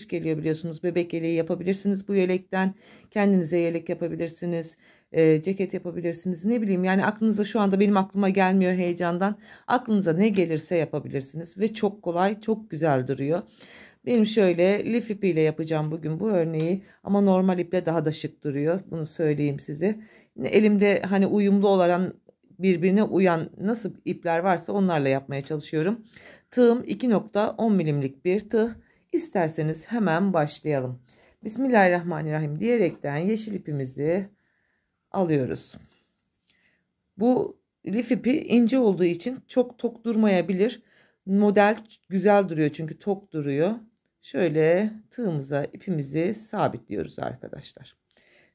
kış geliyor biliyorsunuz. Bebek yeleği yapabilirsiniz bu yelekten. Kendinize yelek yapabilirsiniz. E, ceket yapabilirsiniz. Ne bileyim yani aklınıza şu anda benim aklıma gelmiyor heyecandan. Aklınıza ne gelirse yapabilirsiniz. Ve çok kolay çok güzel duruyor. Benim şöyle lif ipiyle yapacağım bugün bu örneği ama normal iple daha da şık duruyor. Bunu söyleyeyim size. Elimde hani uyumlu olan birbirine uyan nasıl ipler varsa onlarla yapmaya çalışıyorum. Tığım 2.10 milimlik bir tığ. İsterseniz hemen başlayalım. Bismillahirrahmanirrahim diyerekten yeşil ipimizi alıyoruz. Bu lif ipi ince olduğu için çok tok durmayabilir. Model güzel duruyor çünkü tok duruyor. Şöyle tığımıza ipimizi sabitliyoruz arkadaşlar.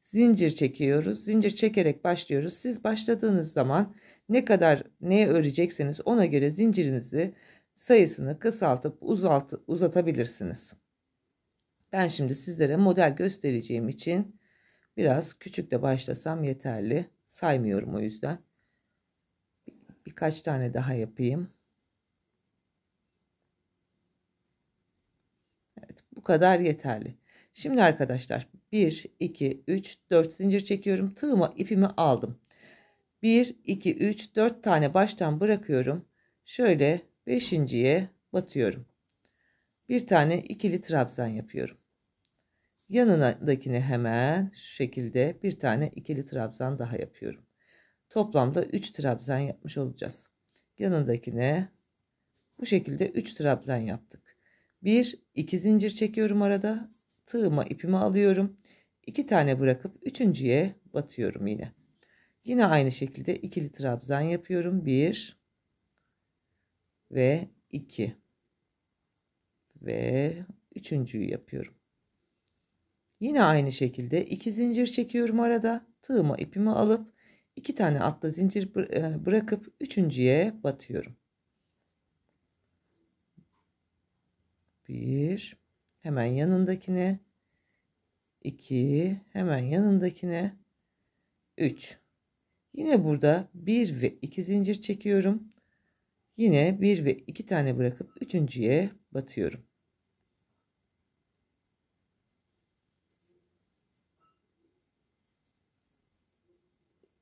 Zincir çekiyoruz. Zincir çekerek başlıyoruz. Siz başladığınız zaman ne kadar neye örecekseniz ona göre zincirinizi sayısını kısaltıp uzalt uzatabilirsiniz. Ben şimdi sizlere model göstereceğim için biraz küçük de başlasam yeterli. Saymıyorum o yüzden. Birkaç tane daha yapayım. Evet bu kadar yeterli. Şimdi arkadaşlar 1, 2, 3, 4 zincir çekiyorum. Tığıma ipimi aldım. 1, 2, 3, 4 tane baştan bırakıyorum. Şöyle Beşinciye batıyorum. Bir tane ikili trabzan yapıyorum. Yanındakini hemen şu şekilde bir tane ikili trabzan daha yapıyorum. Toplamda 3 trabzan yapmış olacağız. Yanındakine bu şekilde 3 trabzan yaptık. 1 2 zincir çekiyorum arada. Tığıma ipimi alıyorum. 2 tane bırakıp üçüncüye batıyorum yine. Yine aynı şekilde ikili trabzan yapıyorum. 1 ve 2 ve üçüncüyü yapıyorum. Yine aynı şekilde iki zincir çekiyorum arada. Tığıma ipimi alıp iki tane atla zincir e, bırakıp üçüncüye batıyorum. Bir hemen yanındakine 2 hemen yanındakine 3 yine burada 1 ve 2 zincir çekiyorum Yine 1 ve 2 tane bırakıp üçüncüye batıyorum.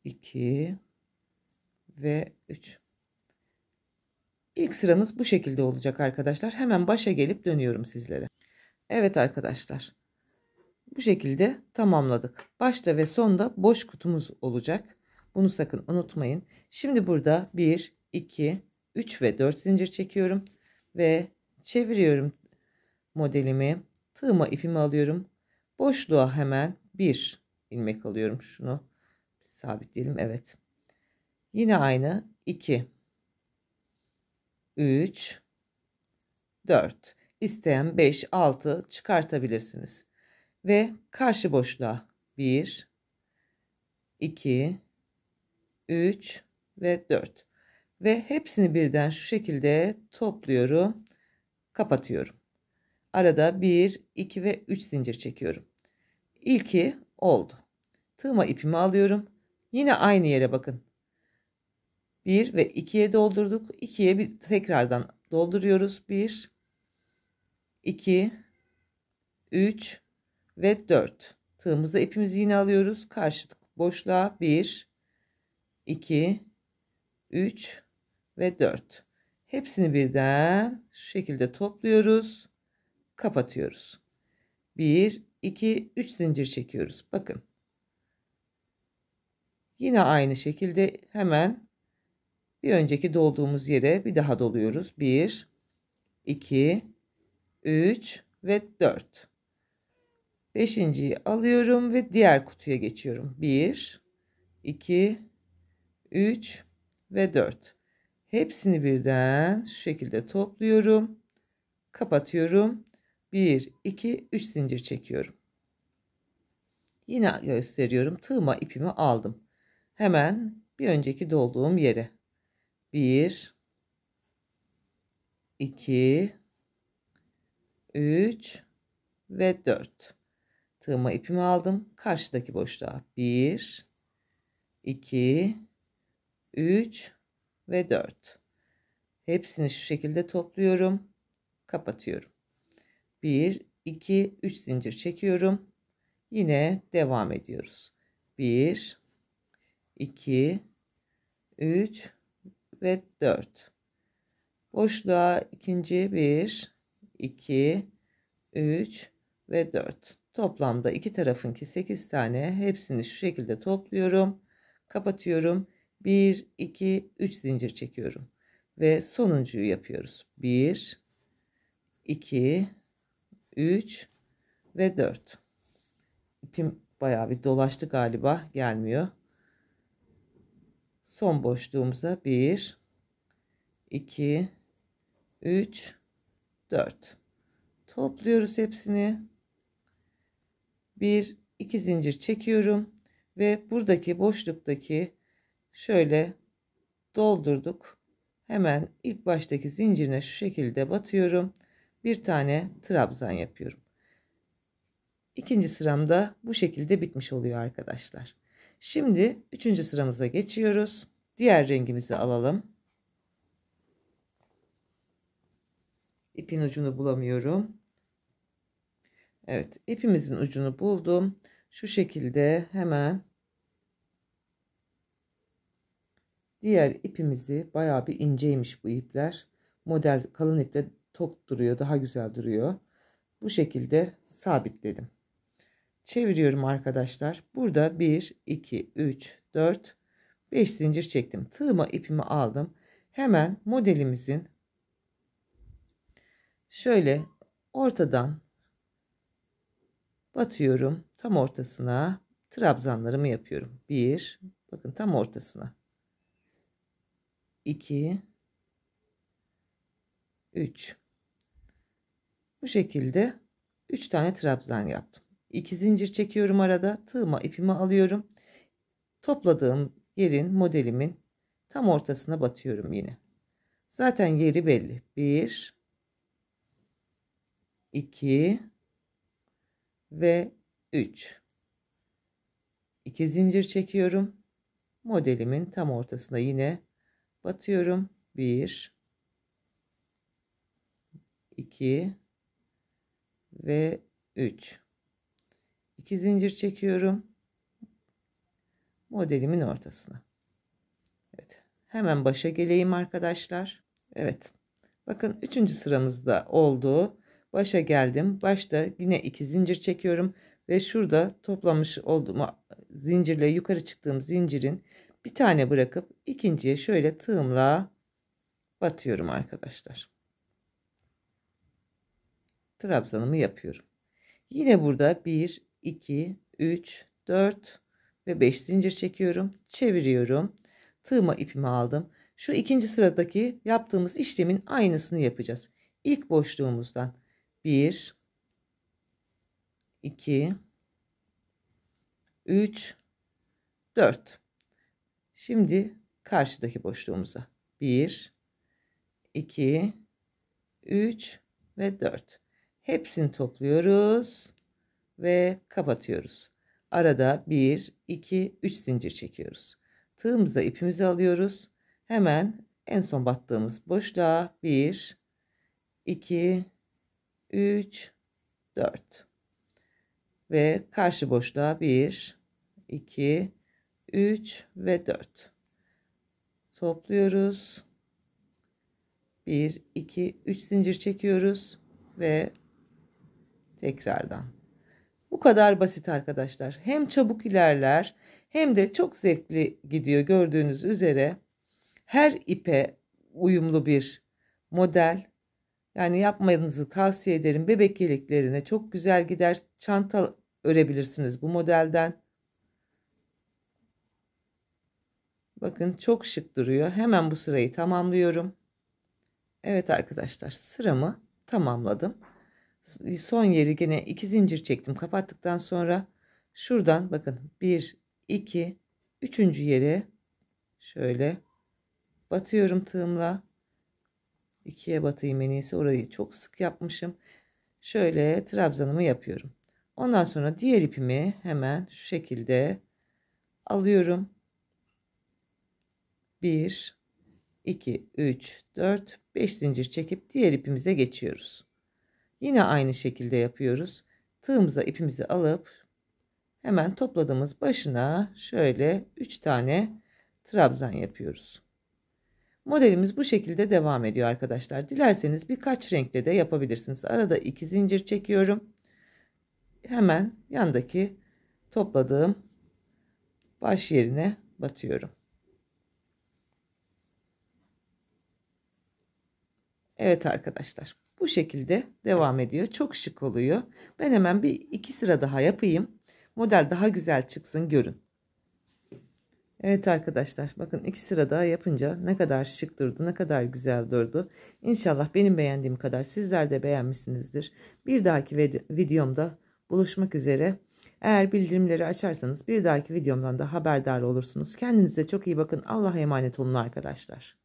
İki ve üç. İlk sıramız bu şekilde olacak arkadaşlar. Hemen başa gelip dönüyorum sizlere. Evet arkadaşlar. Bu şekilde tamamladık. Başta ve sonda boş kutumuz olacak. Bunu sakın unutmayın. Şimdi burada bir, iki. 3 ve 4 zincir çekiyorum ve çeviriyorum modelimi. Tığıma ipimi alıyorum. Boşluğa hemen 1 ilmek alıyorum. Şunu sabitleyelim. Evet. Yine aynı 2 3 4 isteyen 5 6 çıkartabilirsiniz. Ve karşı boşluğa 1 2 3 ve 4 ve hepsini birden şu şekilde topluyorum. Kapatıyorum. Arada 1, 2 ve 3 zincir çekiyorum. İlki oldu. Tığıma ipimi alıyorum. Yine aynı yere bakın. 1 ve 2'ye doldurduk. 2'ye bir tekrardan dolduruyoruz. 1 2 3 ve 4. Tığımıza ipimizi yine alıyoruz. Karşı boşluğa 1 2 3 ve 4. Hepsini birden şu şekilde topluyoruz. Kapatıyoruz. 1, 2, 3 zincir çekiyoruz. Bakın. Yine aynı şekilde hemen bir önceki dolduğumuz yere bir daha doluyoruz. 1, 2, 3 ve 4. Beşinciyi alıyorum ve diğer kutuya geçiyorum. 1, 2, 3 ve 4. Hepsini birden şu şekilde topluyorum. Kapatıyorum. 1, 2, 3 zincir çekiyorum. Yine gösteriyorum. Tığma ipimi aldım. Hemen bir önceki dolduğum yere. 1, 2, 3 ve 4. Tığma ipimi aldım. Karşıdaki boşluğa 1, 2, 3 ve 4. Hepsini şu şekilde topluyorum. Kapatıyorum. 1, 2, 3 zincir çekiyorum. Yine devam ediyoruz. 1, 2, 3 ve 4. Boşluğa ikinci 1, 2, 3 ve 4. Toplamda iki tarafınki 8 tane. Hepsini şu şekilde topluyorum. Kapatıyorum. 1, 2, 3 zincir çekiyorum. Ve sonuncuyu yapıyoruz. 1, 2, 3 ve 4. İpim bayağı bir dolaştı galiba gelmiyor. Son boşluğumuza 1, 2, 3, 4. Topluyoruz hepsini. 1, 2 zincir çekiyorum. Ve buradaki boşluktaki şöyle doldurduk. Hemen ilk baştaki zincirine şu şekilde batıyorum. Bir tane trabzan yapıyorum. İkinci sıramda bu şekilde bitmiş oluyor arkadaşlar. Şimdi üçüncü sıramıza geçiyoruz. Diğer rengimizi alalım. İpin ucunu bulamıyorum. Evet ipimizin ucunu buldum. Şu şekilde hemen Diğer ipimizi bayağı bir inceymiş bu ipler. Model kalın iple tok duruyor. Daha güzel duruyor. Bu şekilde sabitledim. Çeviriyorum arkadaşlar. Burada 1, 2, 3, 4, 5 zincir çektim. Tığıma ipimi aldım. Hemen modelimizin şöyle ortadan batıyorum. Tam ortasına trabzanlarımı yapıyorum. 1, bakın tam ortasına. 2 3 bu şekilde 3 tane trabzan yaptım 2 zincir çekiyorum arada tığıma ipimi alıyorum topladığım yerin modelimin tam ortasına batıyorum yine zaten yeri belli 1 2 ve 3 2 zincir çekiyorum modelimin tam ortasına yine batıyorum. 1 2 ve 3. 2 zincir çekiyorum. Modelimin ortasına. Evet. Hemen başa geleyim arkadaşlar. Evet. Bakın 3. sıramızda oldu. Başa geldim. Başta yine 2 zincir çekiyorum ve şurada toplamış olduğum zincirle yukarı çıktığım zincirin bir tane bırakıp ikinciye şöyle tığımla batıyorum arkadaşlar. Trabzanımı yapıyorum. Yine burada 1, 2, 3, 4 ve 5 zincir çekiyorum. Çeviriyorum. Tığıma ipimi aldım. Şu ikinci sıradaki yaptığımız işlemin aynısını yapacağız. İlk boşluğumuzdan 1, 2, 3, 4. Şimdi karşıdaki boşluğumuza. 1, 2, 3 ve 4. Hepsini topluyoruz ve kapatıyoruz. Arada 1, 2, 3 zincir çekiyoruz. Tığımızda ipimizi alıyoruz. Hemen en son battığımız boşluğa 1, 2, 3, 4. Ve karşı boşluğa 1, 2, 3 3 ve 4 topluyoruz 1 2 3 zincir çekiyoruz ve tekrardan bu kadar basit arkadaşlar hem çabuk ilerler hem de çok zevkli gidiyor gördüğünüz üzere her ipe uyumlu bir model yani yapmanızı tavsiye ederim bebek yeleklerine çok güzel gider çanta örebilirsiniz bu modelden Bakın çok şık duruyor. Hemen bu sırayı tamamlıyorum. Evet arkadaşlar sıramı tamamladım. Son yeri gene iki zincir çektim. Kapattıktan sonra şuradan bakın 1, 2, 3. yere şöyle batıyorum tığımla. 2'ye batayım en iyisi. Orayı çok sık yapmışım. Şöyle trabzanımı yapıyorum. Ondan sonra diğer ipimi hemen şu şekilde alıyorum. 1 2 3 4 5 zincir çekip diğer ipimize geçiyoruz. Yine aynı şekilde yapıyoruz. Tığımıza ipimizi alıp hemen topladığımız başına şöyle 3 tane trabzan yapıyoruz. Modelimiz bu şekilde devam ediyor arkadaşlar. Dilerseniz birkaç renkle de yapabilirsiniz. Arada 2 zincir çekiyorum. Hemen yandaki topladığım baş yerine batıyorum. Evet arkadaşlar bu şekilde devam ediyor. Çok şık oluyor. Ben hemen bir iki sıra daha yapayım. Model daha güzel çıksın görün. Evet arkadaşlar bakın iki sıra daha yapınca ne kadar şık durdu ne kadar güzel durdu. İnşallah benim beğendiğim kadar sizler de beğenmişsinizdir. Bir dahaki videomda buluşmak üzere. Eğer bildirimleri açarsanız bir dahaki videomdan da haberdar olursunuz. Kendinize çok iyi bakın. Allah'a emanet olun arkadaşlar.